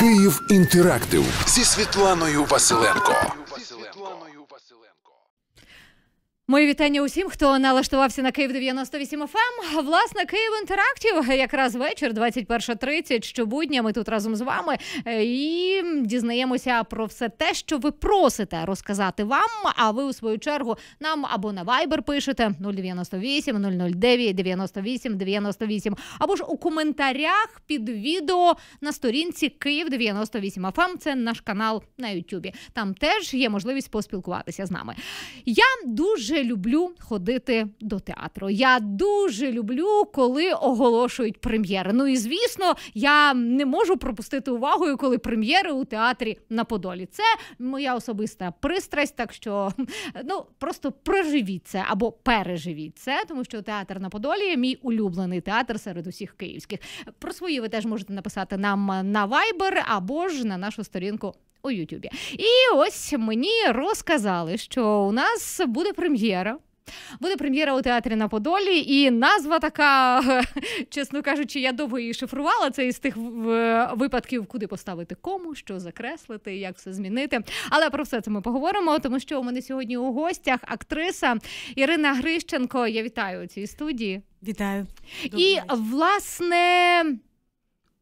Київ інтерактив зі Світланою Василенко. Моє вітання усім, хто налаштувався на Київ 98 fm Власне, Київ інтерактів якраз вечір, 21.30, щобудня. Ми тут разом з вами е, і дізнаємося про все те, що ви просите розказати вам. А ви у свою чергу нам або на Viber пишете 098 009 98 98, або ж у коментарях під відео на сторінці Київ 98 fm Це наш канал на Ютубі. Там теж є можливість поспілкуватися з нами. Я дуже дуже люблю ходити до театру. Я дуже люблю, коли оголошують прем'єри. Ну і звісно, я не можу пропустити увагою, коли прем'єри у театрі на Подолі. Це моя особиста пристрасть, так що ну просто проживіть це або переживіть це, тому що театр на Подолі мій улюблений театр серед усіх київських. Про свої ви теж можете написати нам на Viber або ж на нашу сторінку у Ютубі. І ось мені розказали, що у нас буде прем'єра. Буде прем'єра у театрі на Подолі, і назва така, чесно кажучи, я довго її шифрувала. Це із тих випадків, куди поставити кому, що закреслити, як все змінити. Але про все це ми поговоримо, тому що у мене сьогодні у гостях актриса Ірина Грищенко. Я вітаю у цій студії. Вітаю. Добре. І власне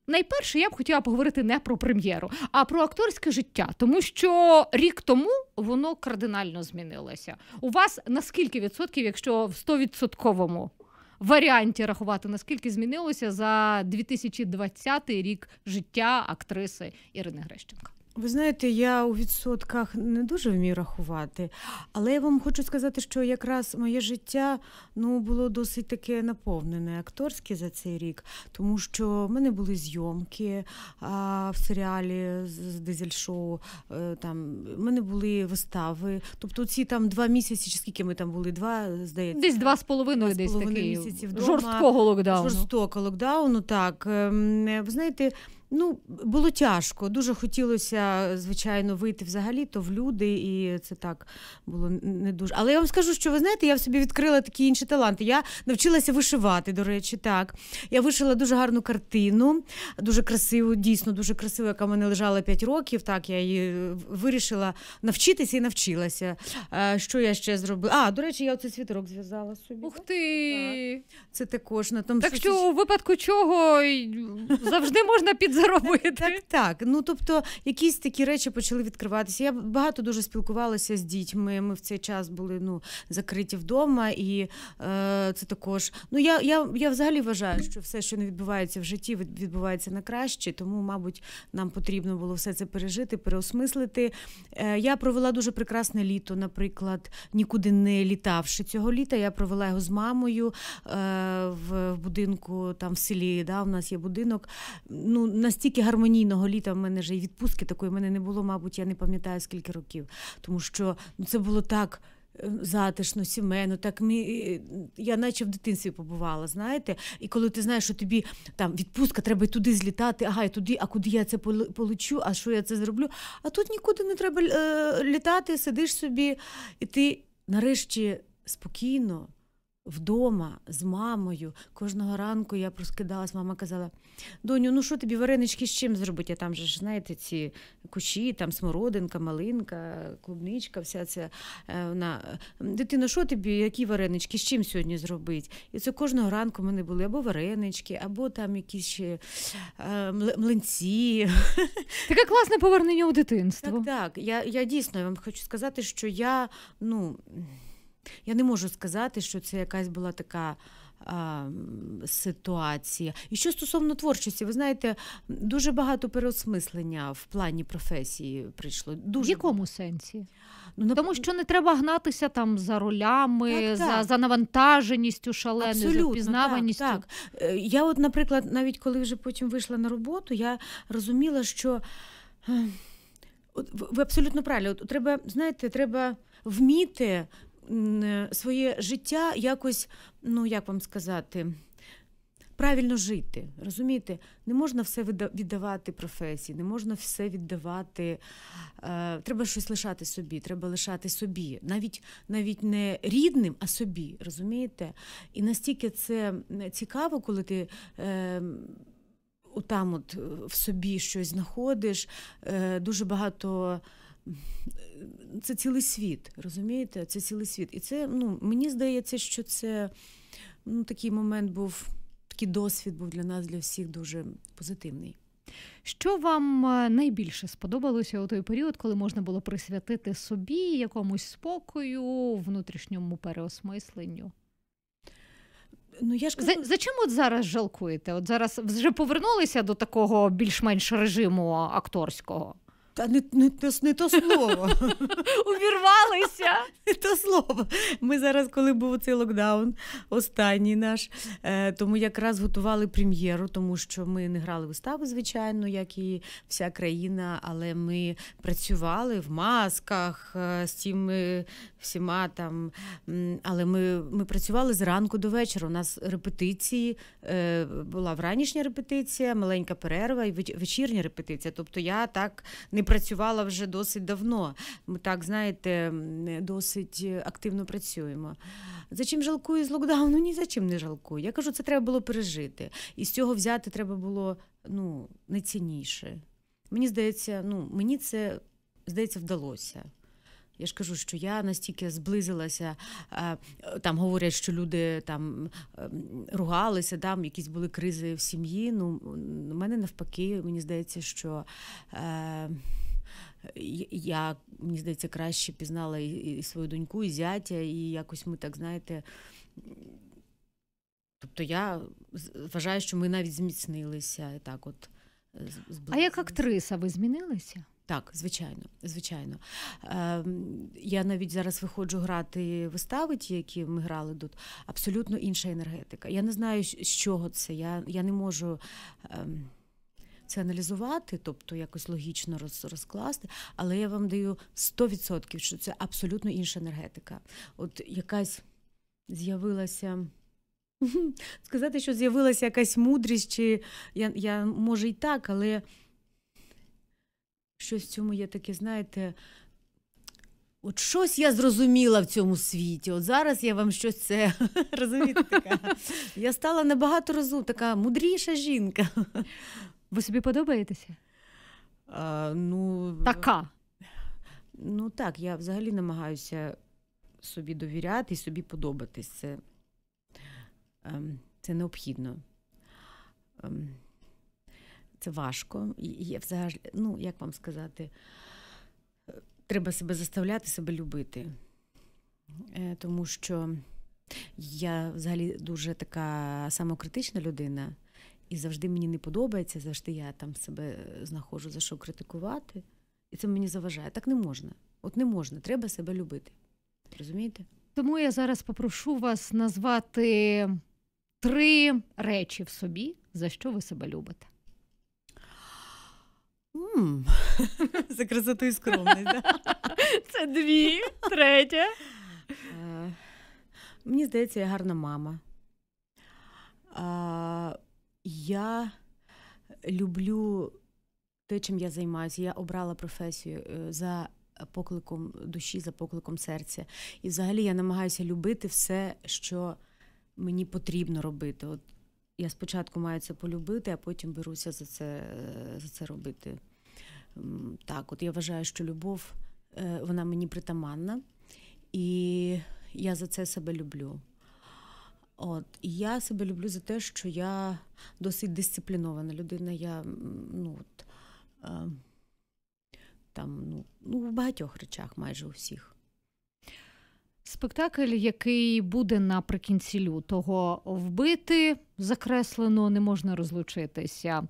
Найперше, я б хотіла поговорити не про прем'єру, а про акторське життя, тому що рік тому воно кардинально змінилося. У вас на скільки відсотків, якщо в стовідсотковому варіанті рахувати, наскільки змінилося за 2020 рік життя актриси Ірини Грещенка? Ви знаєте, я у відсотках не дуже вмію рахувати, але я вам хочу сказати, що якраз моє життя ну було досить таке наповнене акторське за цей рік, тому що в мене були зйомки а, в серіалі з дизель-шоу. Е, там в мене були вистави. Тобто, ці там два місяці, чи скільки ми там були? Два здається, десь два з половиною, десь такі місяців вдома, жорсткого локдауну. жорстокого локдауну. Так ем, ви знаєте. Ну, було тяжко. Дуже хотілося, звичайно, вийти взагалі то в люди, і це так було не дуже. Але я вам скажу, що ви знаєте, я в собі відкрила такі інші таланти. Я навчилася вишивати, до речі, так. Я вишила дуже гарну картину, дуже красиву, дійсно дуже красиву, яка в мене лежала 5 років. Так, я її вирішила навчитися і навчилася. Що я ще зробила? А, до речі, я оцей світерок зв'язала собі. Ух ти! Так. Це також на тому. Так що у випадку чого завжди можна під заробити. Так, так. Ну тобто, якісь такі речі почали відкриватися. Я багато дуже спілкувалася з дітьми. Ми в цей час були ну, закриті вдома, і е, це також. Ну я я, я взагалі вважаю, що все, що не відбувається в житті, відбувається на краще. Тому, мабуть, нам потрібно було все це пережити, переосмислити. Е, Я провела дуже прекрасне літо, наприклад, нікуди не літавши цього літа. Я провела його з мамою е, в будинку там в селі. Да, У нас є будинок. Ну настільки гармонійного літа в мене вже і відпустки такої в мене не було, мабуть, я не пам'ятаю скільки років, тому що ну, це було так. Е, затишно, сімейно, так ми е, я наче в дитинстві побувала, знаєте, і коли ти знаєш, що тобі там відпустка, треба й туди злітати, ага, і туди, а куди я це получу, а що я це зроблю? А тут нікуди не треба е, літати, сидиш собі, і ти нарешті спокійно вдома з мамою. Кожного ранку я проскидалась, мама казала: Доню, ну що тобі варенички з чим зробити? там же ж, знаєте, ці кущі, там смородинка, малинка, клубничка, вся ця е, вона. Дитино, що тобі, які варенички, з чим сьогодні зробити? І це кожного ранку в мене були або варенички, або там якісь ще е, млинці. Таке класне повернення у дитинство. Так, так. Я я дійсно вам хочу сказати, що я ну. Я не можу сказати, що це якась була така. Ситуація. І що стосовно творчості, ви знаєте, дуже багато переосмислення в плані професії прийшло. Дуже В якому багато. сенсі? Ну, Тому що не треба гнатися там за ролями, так, за так. за навантаженістю, шаленою, Абсолютно, за впізнаваністю. Так, так. Е, я, от, наприклад, навіть коли вже потім вийшла на роботу, я розуміла, що е, ви абсолютно правильно, от, треба, знаєте, треба вміти Е, своє життя якось, ну як вам сказати, правильно жити. Розумієте, не можна все віддавати професії, не можна все віддавати. Е, треба щось лишати собі, треба лишати собі, навіть навіть не рідним, а собі. Розумієте? І настільки це цікаво, коли ти. Ем, там от е, в собі щось знаходиш, дуже багато це цілий світ, розумієте? Це цілий світ. І це ну, мені здається, що це ну, такий момент був, такий досвід був для нас, для всіх дуже позитивний. Що вам е, найбільше сподобалося у той період, коли можна було присвятити собі якомусь спокою, внутрішньому переосмисленню? Ну, я ж казала... За, чим от зараз жалкуєте? От зараз вже повернулися до такого більш-менш режиму акторського? Та не не, то, не то слово. Увірвалися. Не то слово. Ми зараз, коли був цей локдаун, останній наш, е, тому якраз готували прем'єру, тому що ми не грали вистави, звичайно, як і вся країна, але ми працювали в масках е, з цими всіма там. Але ми ми працювали з ранку до вечора. У нас репетиції е, була вранішня репетиція, маленька перерва і вечірня репетиція. Тобто я так не працювала вже досить давно. Ми так знаєте, досить е, активно працюємо. За чим жалкую з локдауну? Ні за чим не жалкую. Я кажу, це треба було пережити. І з цього взяти треба було ну найцінніше. Мені здається, ну мені це здається вдалося. Я ж кажу, що я настільки зблизилася, е, там говорять, що люди там е, ругалися, там якісь були кризи в сім'ї. Ну, в мене навпаки, мені здається, що. Е, я, мені здається, краще пізнала і свою доньку, і зятя, і якось ми так знаєте. Тобто я вважаю, що ми навіть зміцнилися. так от. Зблизили. А як актриса, ви змінилися? Так, звичайно, звичайно. Е, Я навіть зараз виходжу грати вистави, ті, які ми грали тут. Абсолютно інша енергетика. Я не знаю, з чого це. Я я не можу е, це аналізувати, тобто якось логічно роз, розкласти, але я вам даю 100%, що це абсолютно інша енергетика. От якась з'явилася. Сказати, що з'явилася якась мудрість, чи я, я може і так, але. Щось в цьому є таке, знаєте, от щось я зрозуміла в цьому світі. От зараз я вам щось це розумієте, Я стала набагато разу така мудріша жінка. Ви собі подобаєтеся? А, ну, Така. Ну так, я взагалі намагаюся собі довіряти і собі подобатись. Це, ем, це необхідно. Ем, це важко. І є взагалі, ну як вам сказати, треба себе заставляти, себе любити. Е, тому що я взагалі дуже така самокритична людина, і завжди мені не подобається, завжди я там себе знаходжу за що критикувати. І це мені заважає. Так не можна. От не можна, треба себе любити. Розумієте? Тому я зараз попрошу вас назвати три речі в собі, за що ви себе любите. За красоту і скромність. Це дві, третя. Е, мені здається, я гарна мама. я люблю те, чим я займаюся. Я обрала професію е, за покликом душі, за покликом серця. І взагалі я намагаюся любити все, що мені потрібно робити. От я спочатку маю це полюбити, а потім беруся за це е, за це робити. Так, от я вважаю, що любов е, вона мені притаманна, і я за це себе люблю. От, І я себе люблю за те, що я досить дисциплінована людина. Я ну, от, е, там, ну, ну, в багатьох речах майже у всіх. Спектакль, який буде наприкінці лютого, вбити закреслено, не можна розлучитися.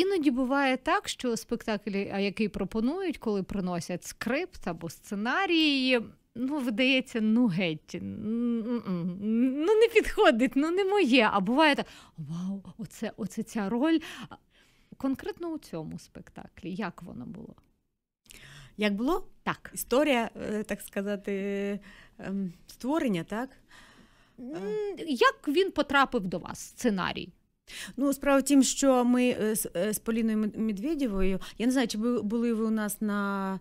Іноді буває так, що спектаклі, який пропонують, коли приносять скрипт або сценарії, ну, видається, ну геть, ну не підходить, ну не моє. А буває так: вау, оце, оце ця роль. Конкретно у цьому спектаклі, як воно було? Як було? Так. Історія, е, так сказати, ем, створення, так? Е. Як він потрапив до вас, сценарій? Ну, справа в тім, що ми е, е, з Поліною Медведєвою, я не знаю, чи були ви у нас на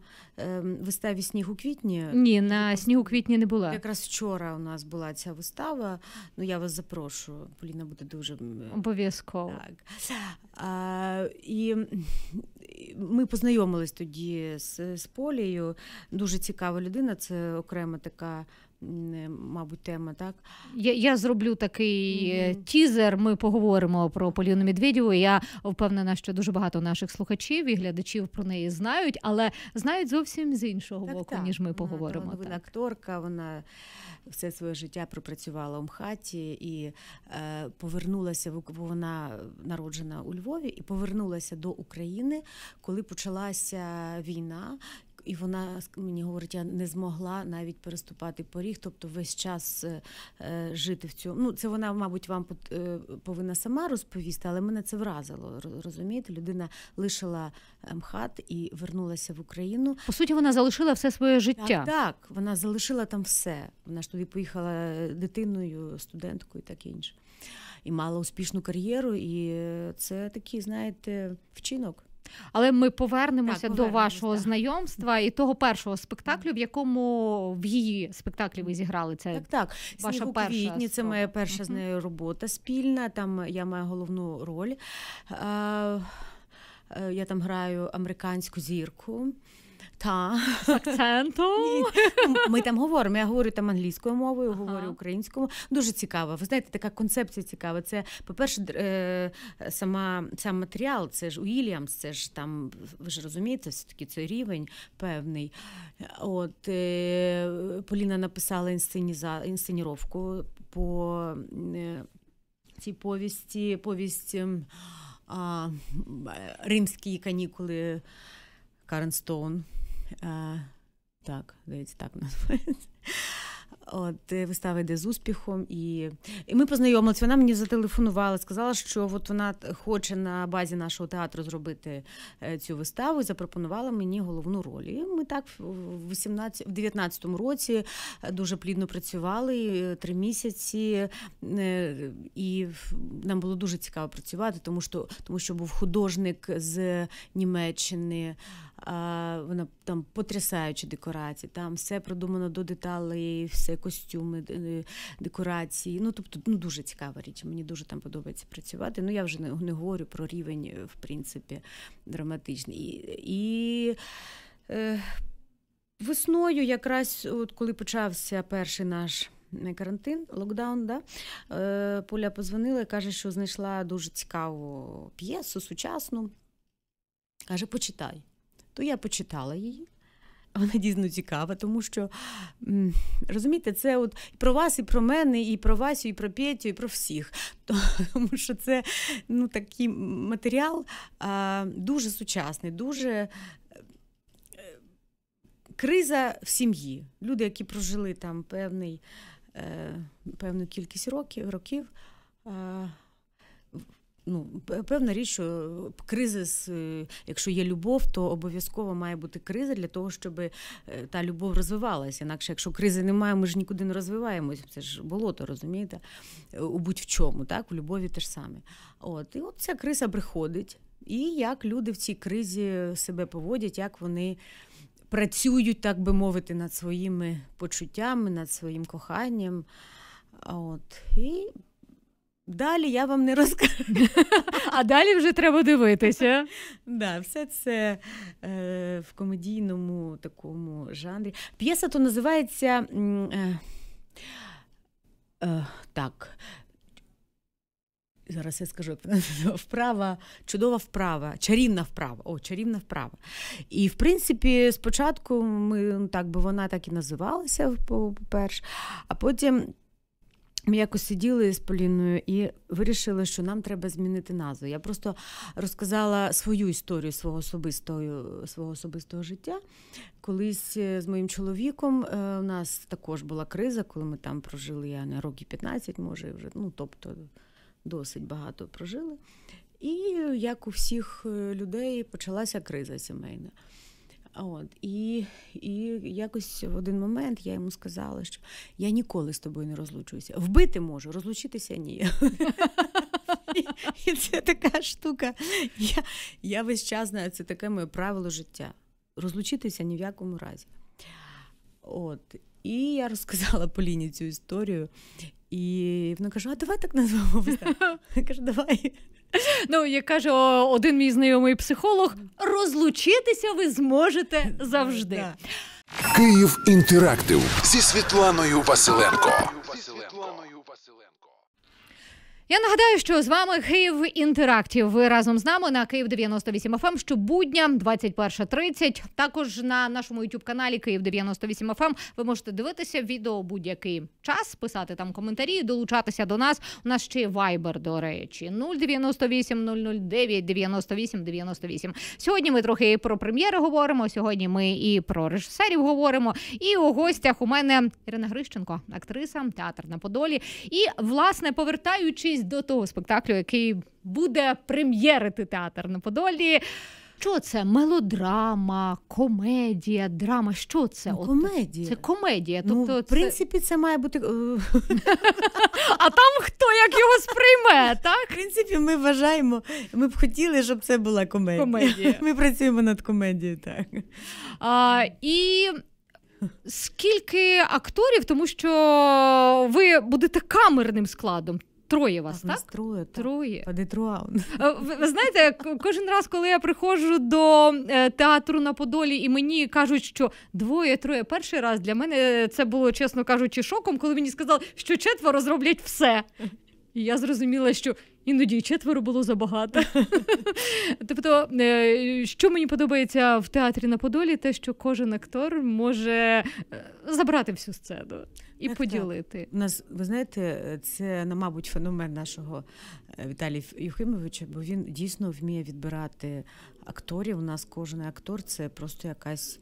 Ем, виставі сніг у квітні. Ні, на сніг квітні не була. Якраз вчора у нас була ця вистава. Ну я вас запрошую. Поліна буде дуже обов'язково. Так. А, І ми познайомились тоді з, з Полією. Дуже цікава людина. Це окрема така. Мабуть, тема, так? Я я зроблю такий mm-hmm. тізер. Ми поговоримо про Поліну Медведєву. Я впевнена, що дуже багато наших слухачів і глядачів про неї знають, але знають зовсім зовсім з іншого так, боку, так. ніж ми вона, поговоримо. Вона акторка, вона все своє життя пропрацювала у МХАТі і е, повернулася бо вона народжена у Львові і повернулася до України, коли почалася війна, і вона мені говорить, я не змогла навіть переступати поріг, тобто весь час е, е, жити в цьому. Ну, це вона, мабуть, вам е, повинна сама розповісти, але мене це вразило. Розумієте, людина лишила МХАТ і вернулася в Україну. По суті, вона залишила все своє життя. Так, так вона залишила там все. Вона ж туди поїхала дитиною, студенткою, і таке інше. І мала успішну кар'єру, і це такий, знаєте, вчинок. Але ми повернемося так, до вашого знайомства і того першого спектаклю, в якому в її спектаклі ви зіграли це. Так, так. Ваша Сніг у перша квітні, це моя перша з нею робота спільна. Там я маю головну роль. Е, е, я там граю американську зірку. Та. З акцентом. Ні. Ну, ми там говоримо. Я говорю там англійською мовою, ага. говорю українською. Дуже цікаво. Ви знаєте, така концепція цікава. Це, по-перше, е, сама сам матеріал, це ж Уільямс, це ж там, ви ж розумієте, все-таки цей рівень певний. От е, Поліна написала інсценіза, інсценіровку по е, цій повісті, повість ем, а, римські канікули Карен Стоун. А, Так, здається, так називається. От е, вистава йде з успіхом, і і ми познайомилися. Вона мені зателефонувала, сказала, що от вона хоче на базі нашого театру зробити е, цю виставу. Запропонувала мені головну роль. І Ми так в 18, в 19-му році е, дуже плідно працювали три місяці, і нам було дуже цікаво працювати, тому що тому що був художник з Німеччини, вона там потрясаючі декорації, там все продумано до деталей, все костюми, е, декорації. Ну тобто ну, дуже цікава річ. Мені дуже там подобається працювати. Ну я вже не, не говорю про рівень, е, в принципі, драматичний. І, і е, весною, якраз, от коли почався перший наш. Е, карантин, локдаун, да? Е, Поля позвонила і каже, що знайшла дуже цікаву п'єсу, сучасну. Каже, почитай. То я почитала її. Вона дійсно цікава, тому що розумієте, це от про вас, і про мене, і про Васю, і про Петю, і про всіх. Тому що це ну, такий матеріал а, дуже сучасний, дуже е, криза в сім'ї. Люди, які прожили там певний, е, певну кількість років, років ну, певна річ, що кризис, е, якщо є любов, то обов'язково має бути криза для того, щоб е, та любов розвивалася. Інакше, якщо кризи немає, ми ж нікуди не розвиваємось. Це ж болото, розумієте? Е, у будь в чому, так? У любові те ж саме. От, І от ця криза приходить. І як люди в цій кризі себе поводять, як вони. Працюють, так би мовити, над своїми почуттями, над своїм коханням. От. І Далі я вам не розкажу. А далі вже треба дивитися. Да, Все це е, в комедійному такому жанрі. П'єса то називається е, е, так. Зараз я скажу, вправа, чудова вправа, чарівна вправа. О, чарівна вправа. І в принципі, спочатку ми ну, так би вона так і називалася, по перше, а потім ми якось сиділи з Поліною і вирішили, що нам треба змінити назву. Я просто розказала свою історію свого особистого свого особистого життя. Колись е, з моїм чоловіком е, у нас також була криза, коли ми там прожили я не роки 15, може вже ну тобто досить багато прожили. І як у всіх е, людей почалася криза сімейна. От, І і якось в один момент я йому сказала, що я ніколи з тобою не розлучуся. Вбити можу, розлучитися ні. І це така штука. Я я весь час знаю, це таке моє правило життя. Розлучитися ні в якому разі. От. І я розказала Поліні цю історію, і вона каже: А давай так назвемо. Я кажу, давай. Ну, як каже один мій знайомий психолог, розлучитися ви зможете завжди. Київ інтерактив зі Світланою Василенко. Зі Світланою я нагадаю, що з вами Київ Інтерактів. Ви разом з нами на Київ 98 fm ем щобудня 21.30. Також на нашому youtube каналі Київ 98 fm ем. Ви можете дивитися відео будь-який час, писати там коментарі, долучатися до нас. У нас ще є Viber, до речі, 098 009 98 98. Сьогодні ми трохи і про прем'єри говоримо. Сьогодні ми і про режисерів говоримо. І у гостях у мене Ірина Грищенко, актриса, театр на Подолі. І власне повертаючись готуючись до того спектаклю, який буде прем'єрити театр на Подолі. Що це? Мелодрама, комедія, драма. Що це? Ну, комедія. це комедія. Ну, тобто, ну, В принципі, це, це має бути. Е, а там хто як його сприйме, так? В принципі, ми вважаємо, ми б хотіли, щоб це була комедія. комедія. Ми працюємо над комедією, так. А, І скільки акторів, тому що ви будете камерним складом. Троє вас, так? так? Троє. Троє. Е, ви, ви знаєте, кожен раз, коли я приходжу до е, театру на Подолі, і мені кажуть, що двоє-троє. Перший раз для мене це було, чесно кажучи, шоком, коли мені сказали, що четверо зроблять все. І я зрозуміла, що іноді і четверо було забагато. Тобто, е, що мені подобається в театрі на Подолі, те, що кожен актор може е, забрати всю сцену і так, поділити. Так. У нас, ви знаєте, це ну, мабуть феномен нашого е, Віталія Юхимовича, бо він дійсно вміє відбирати акторів. У нас кожен актор це просто якась.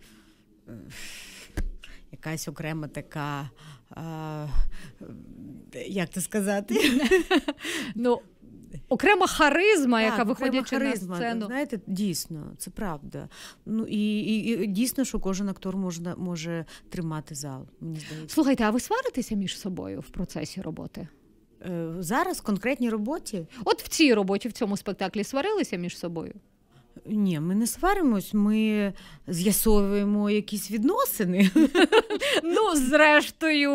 Якась окрема така, а, як це сказати? Ну, окрема харизма, так, яка виходить харизма, на сцену. Знаєте, дійсно, це правда. Ну і, і, і дійсно, що кожен актор можна може тримати зал. Мені здається. Слухайте, а ви сваритеся між собою в процесі роботи? Е, зараз в конкретній роботі? От в цій роботі, в цьому спектаклі сварилися між собою. Ні, ми не сваримось, ми з'ясовуємо якісь відносини. Ну, зрештою,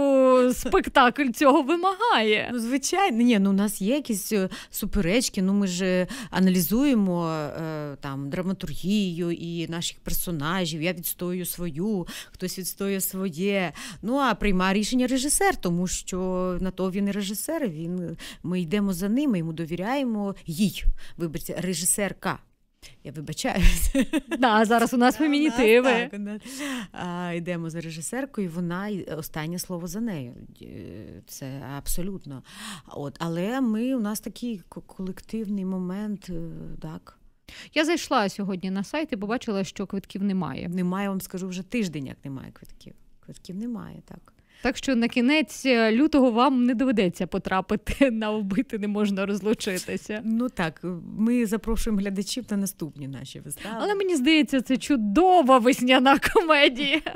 спектакль цього вимагає. Ну, Звичайно, ні, ну у нас є якісь е, суперечки. Ну ми ж е, аналізуємо е, там драматургію і наших персонажів. Я відстою свою, хтось відстоює своє. Ну а приймає рішення режисер, тому що на то він і режисер. Він ми йдемо за ними, йому довіряємо їй. Вибачте, режисерка. Я вибачаюся. Да, Зараз у нас фемінітиви. А, Йдемо за режисеркою, вона е, останнє слово за нею. Це абсолютно. От, Але ми у нас такий колективний момент. Е, так. Я зайшла сьогодні на сайт і побачила, що квитків немає. Немає, вам скажу, вже тиждень, як немає квитків. Квитків немає, так. Так що на кінець е, лютого вам не доведеться потрапити на вбити, не можна розлучитися. Ну так, ми запрошуємо глядачів на наступні наші вистави. Але мені здається, це чудова весняна комедія.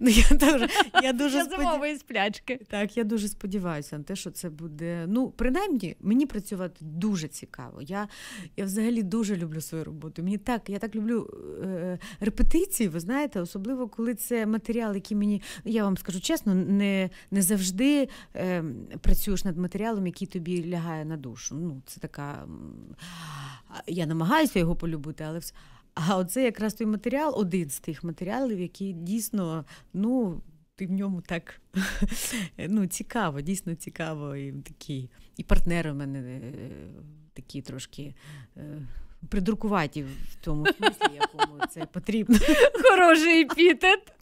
Ну я дуже я дуже сподів... сплячки. Так, я дуже сподіваюся на те, що це буде. Ну, принаймні, мені працювати дуже цікаво. Я я взагалі дуже люблю свою роботу. Мені так, я так люблю е, репетиції, ви знаєте, особливо коли це матеріал, який мені я вам скажу чесно, не не завжди е, працюєш над матеріалом, який тобі лягає на душу. Ну, Це така. Я намагаюся його полюбити, але все. А оце якраз той матеріал, один з тих матеріалів, який дійсно, ну, ти в ньому так ну, цікаво, дійсно цікаво. І такий, і партнери в мене е, такі трошки. Е, придрукуваті в тому смислі, якому це потрібно. Хороший епітет.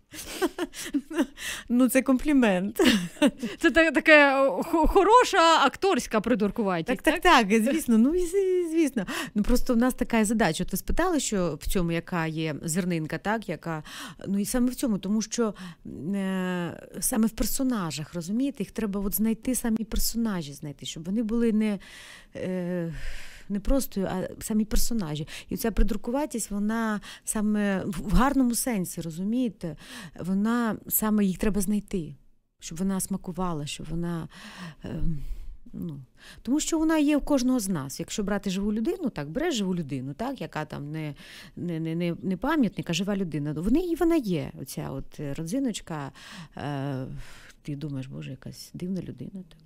Ну, це комплімент. Це таке хороша акторська придуркуватість. Так, так, так, так, звісно. Ну, звісно. Ну, Просто в нас така задача. Ви спитали, що в цьому яка є зернинка, так, яка. Ну і саме в цьому, тому що е, саме в персонажах, розумієте, їх треба от знайти самі персонажі, знайти, щоб вони були не. Е, не просто, а самі персонажі. І ця придрукуватість, вона саме в гарному сенсі, розумієте, вона саме їх треба знайти, щоб вона смакувала, щоб вона. Е, Ну, Тому що вона є у кожного з нас. Якщо брати живу людину, так береш живу людину, так, яка там не не, не, не пам'ятник, а жива людина, ну, вони, вона є. Оця от родзиночка, е, ти думаєш, боже, якась дивна людина. так.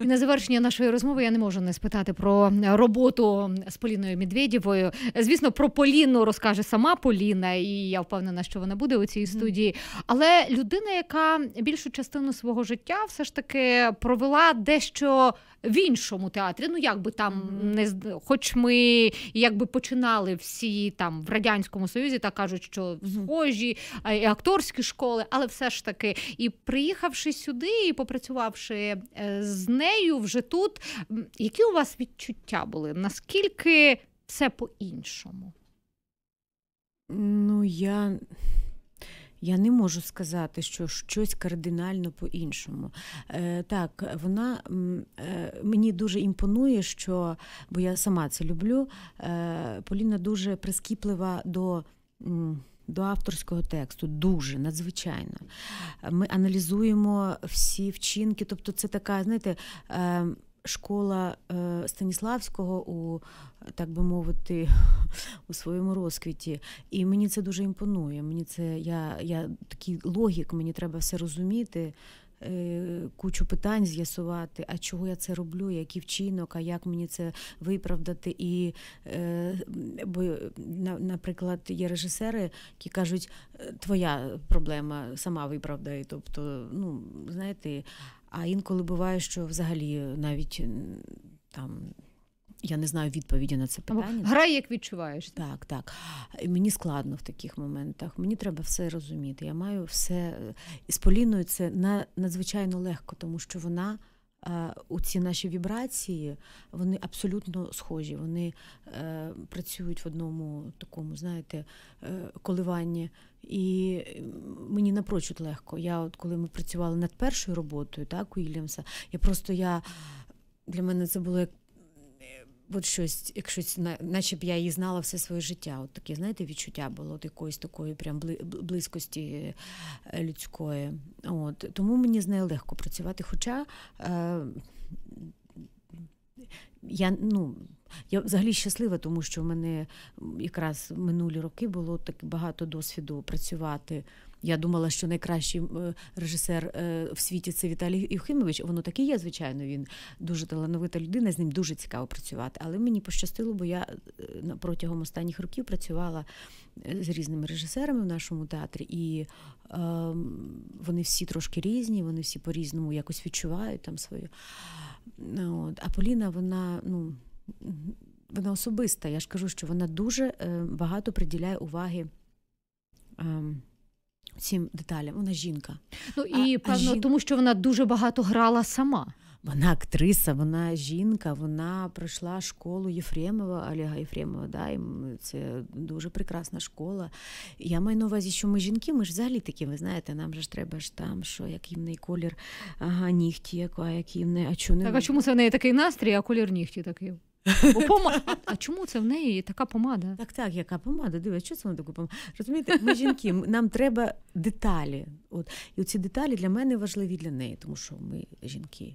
І на завершення нашої розмови я не можу не спитати про роботу з Поліною Медведєвою. Звісно, про Поліну розкаже сама Поліна, і я впевнена, що вона буде у цій студії. Але людина, яка більшу частину свого життя все ж таки провела дещо в іншому театрі. Ну як би там не хоч ми якби починали всі там в радянському союзі, так кажуть, що схожі і акторські школи, але все ж таки, і приїхавши сюди і попрацювавши е, з нею вже тут, які у вас відчуття були? Наскільки все по-іншому? Ну я я не можу сказати, що щось кардинально по-іншому. Е, Так, вона е, мені дуже імпонує, що бо я сама це люблю. Е, Поліна дуже прискіплива до. До авторського тексту дуже надзвичайно. Ми аналізуємо всі вчинки. Тобто, це така, знаєте, ем, школа е, Станіславського у так би мовити у своєму розквіті. І мені це дуже імпонує. Мені це я, я такий логік, мені треба все розуміти. Е, кучу питань з'ясувати, а чого я це роблю, який вчинок, а як мені це виправдати. І, е, бо, наприклад, є режисери, які кажуть, твоя проблема сама виправдає. Тобто, ну знаєте, а інколи буває, що взагалі навіть там. Я не знаю відповіді на це питання. Грай, як відчуваєш. Так, так. Мені складно в таких моментах. Мені треба все розуміти. Я маю все е, з Поліною це надзвичайно легко, тому що вона. Е, у ці наші вібрації вони абсолютно схожі. Вони е, працюють в одному такому, знаєте, е, коливанні. І мені напрочуд легко. Я, от коли ми працювали над першою роботою, так, у Ільямса, я просто я. Для мене це було як от щось, як наче б я її знала все своє життя. От таке, знаєте, відчуття було от якоїсь такої прям близькості е, людської. От. Тому мені з нею легко працювати. Хоча е, я ну. Я взагалі щаслива, тому що в мене якраз минулі роки було так багато досвіду працювати. Я думала, що найкращий е, режисер е, в світі це Віталій Юхимович. Воно таке є, звичайно. Він дуже талановита людина, з ним дуже цікаво працювати. Але мені пощастило, бо я е, протягом останніх років працювала з різними режисерами в нашому театрі, і е, вони всі трошки різні, вони всі по-різному якось відчувають там свою. Ну, от. А Поліна, вона, ну. Вона особиста, я ж кажу, що вона дуже багато приділяє уваги ем, цим деталям. Вона жінка. Ну і а, певно, а жін... тому що вона дуже багато грала сама. Вона актриса, вона жінка, вона пройшла школу Єфремова, Олега Єфремова. Да, і Це дуже прекрасна школа. Я маю на увазі, що ми жінки, ми ж взагалі такі, ви знаєте, нам же ж треба ж там, що як в колір ага, нігті, яка, як в неї, а чому не. Так, а чому це в неї такий настрій, а колір нігті такий? пома... а, а чому це в неї така помада? Так, так, яка помада? Дивись, що це вона таку помада? Розумієте, ми жінки, нам треба деталі. От. І ці деталі для мене важливі для неї, тому що ми жінки.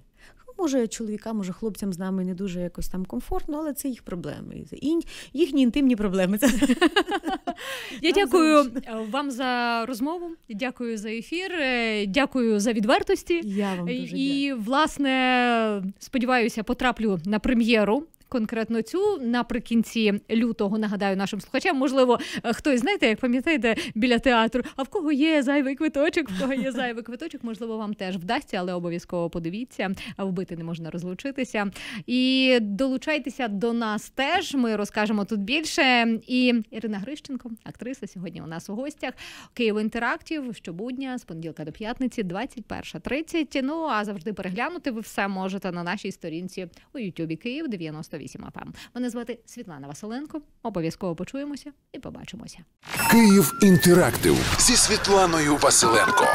Може, чоловікам, може, хлопцям з нами не дуже якось там комфортно, але це їх проблеми. І їхні інтимні проблеми. Я дякую е, вам за розмову, дякую за ефір, е, дякую за відвертості. Я вам дуже І, дякую. власне, сподіваюся, потраплю на прем'єру конкретно цю наприкінці лютого. Нагадаю нашим слухачам, можливо, е, хтось знаєте, як пам'ятаєте, біля театру. А в кого є зайвий квиточок? В кого є зайвий квиточок? Можливо, вам теж вдасться, але обов'язково подивіться. Вбити не можна розлучитися. І долучайтеся до нас теж. Ми розкажемо тут більше. І Ірина Грищенко, актриса, сьогодні у нас у гостях Київ інтерактів щобудня з понеділка до п'ятниці, 21.30. Ну а завжди переглянути ви все можете на нашій сторінці у Ютубі Київ 90 108 FM. Мене звати Світлана Василенко. Обов'язково почуємося і побачимося. Київ інтерактив зі Світланою Василенко.